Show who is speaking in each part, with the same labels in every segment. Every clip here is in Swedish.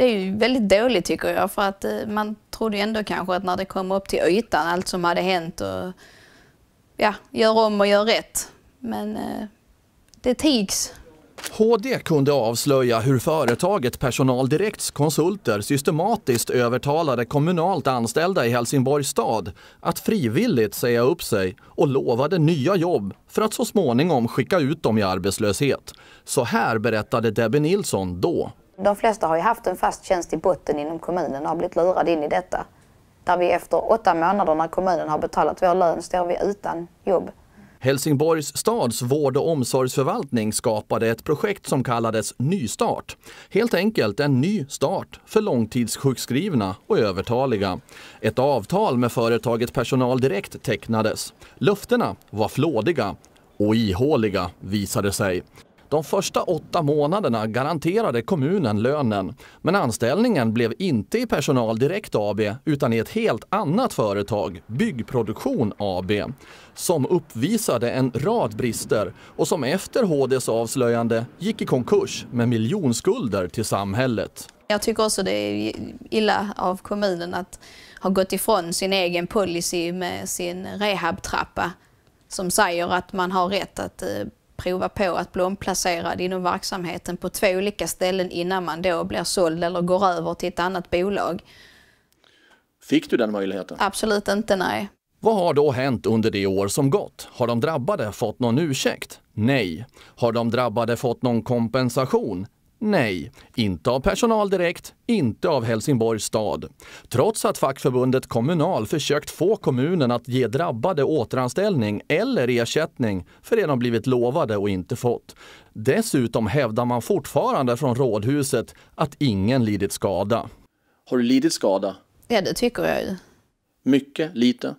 Speaker 1: det är ju väldigt dåligt tycker jag för att eh, man trodde ändå kanske att när det kom upp till ytan allt som hade hänt och ja, gör om och gör rätt. Men eh, det tigs.
Speaker 2: HD kunde avslöja hur företaget Personal Direkts konsulter systematiskt övertalade kommunalt anställda i Helsingborgs stad att frivilligt säga upp sig och lovade nya jobb för att så småningom skicka ut dem i arbetslöshet. Så här berättade Debbie Nilsson då.
Speaker 1: De flesta har ju haft en fast tjänst i botten inom kommunen och har blivit lurade in i detta. Där vi efter åtta månader när kommunen har betalat vår lön står vi utan jobb.
Speaker 2: Helsingborgs stads vård och omsorgsförvaltning skapade ett projekt som kallades Nystart. Helt enkelt en ny start för långtidssjukskrivna och övertaliga. Ett avtal med företaget Personal Direkt tecknades. Löftena var flådiga och ihåliga visade sig. De första åtta månaderna garanterade kommunen lönen, men anställningen blev inte i Personal Direkt AB utan i ett helt annat företag, Byggproduktion AB, som uppvisade en rad brister och som efter HDs avslöjande gick i konkurs med miljonskulder till samhället.
Speaker 1: Jag tycker också det är illa av kommunen att ha gått ifrån sin egen policy med sin rehabtrappa som säger att man har rätt att eh, prova på att bli omplacerad inom verksamheten på två olika ställen innan man då blir såld eller går över till ett annat bolag.
Speaker 2: Fick du den möjligheten?
Speaker 1: Absolut inte, nej.
Speaker 2: Vad har då hänt under det år som gått? Har de drabbade fått någon ursäkt? Nej. Har de drabbade fått någon kompensation? Nej, inte av personal direkt, inte av Helsingborgs stad. Trots att fackförbundet Kommunal försökt få kommunen att ge drabbade återanställning eller ersättning för det de blivit lovade och inte fått. Dessutom hävdar man fortfarande från rådhuset att ingen lidit skada. Har du lidit skada?
Speaker 1: Ja, det tycker jag ju.
Speaker 2: Mycket? Lite?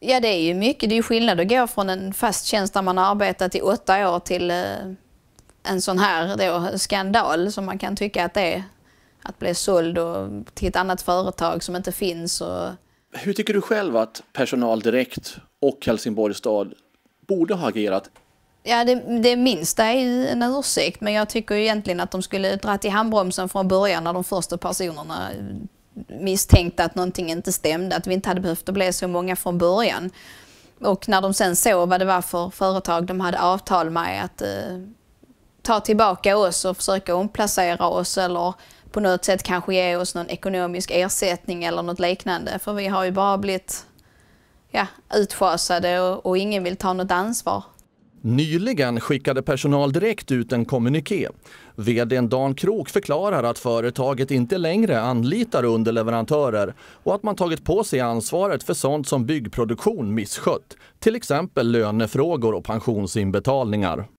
Speaker 1: Ja, det är ju mycket. Det är ju skillnad att gå från en fast tjänst där man har arbetat i åtta år till eh, en sån här då, skandal som man kan tycka att det är. Att bli såld och till ett annat företag som inte finns. Och... Hur tycker du själv
Speaker 2: att Personal Direkt och Helsingborgs stad borde ha agerat?
Speaker 1: Ja, det, det minsta är ju en ursäkt, men jag tycker egentligen att de skulle dra till handbromsen från början när de första personerna misstänkte att någonting inte stämde, att vi inte hade behövt att bli så många från början. Och när de sen såg vad det var för företag de hade avtal med, att eh, ta tillbaka oss och försöka omplacera oss eller på något sätt kanske ge oss någon ekonomisk ersättning eller något liknande. För vi har ju bara blivit ja, utfasade och, och ingen vill ta något ansvar.
Speaker 2: Nyligen skickade Personal Direkt ut en kommuniké. VD Dan Krok förklarar att företaget inte längre anlitar underleverantörer och att man tagit på sig ansvaret för sånt som byggproduktion misskött, till exempel lönefrågor och pensionsinbetalningar.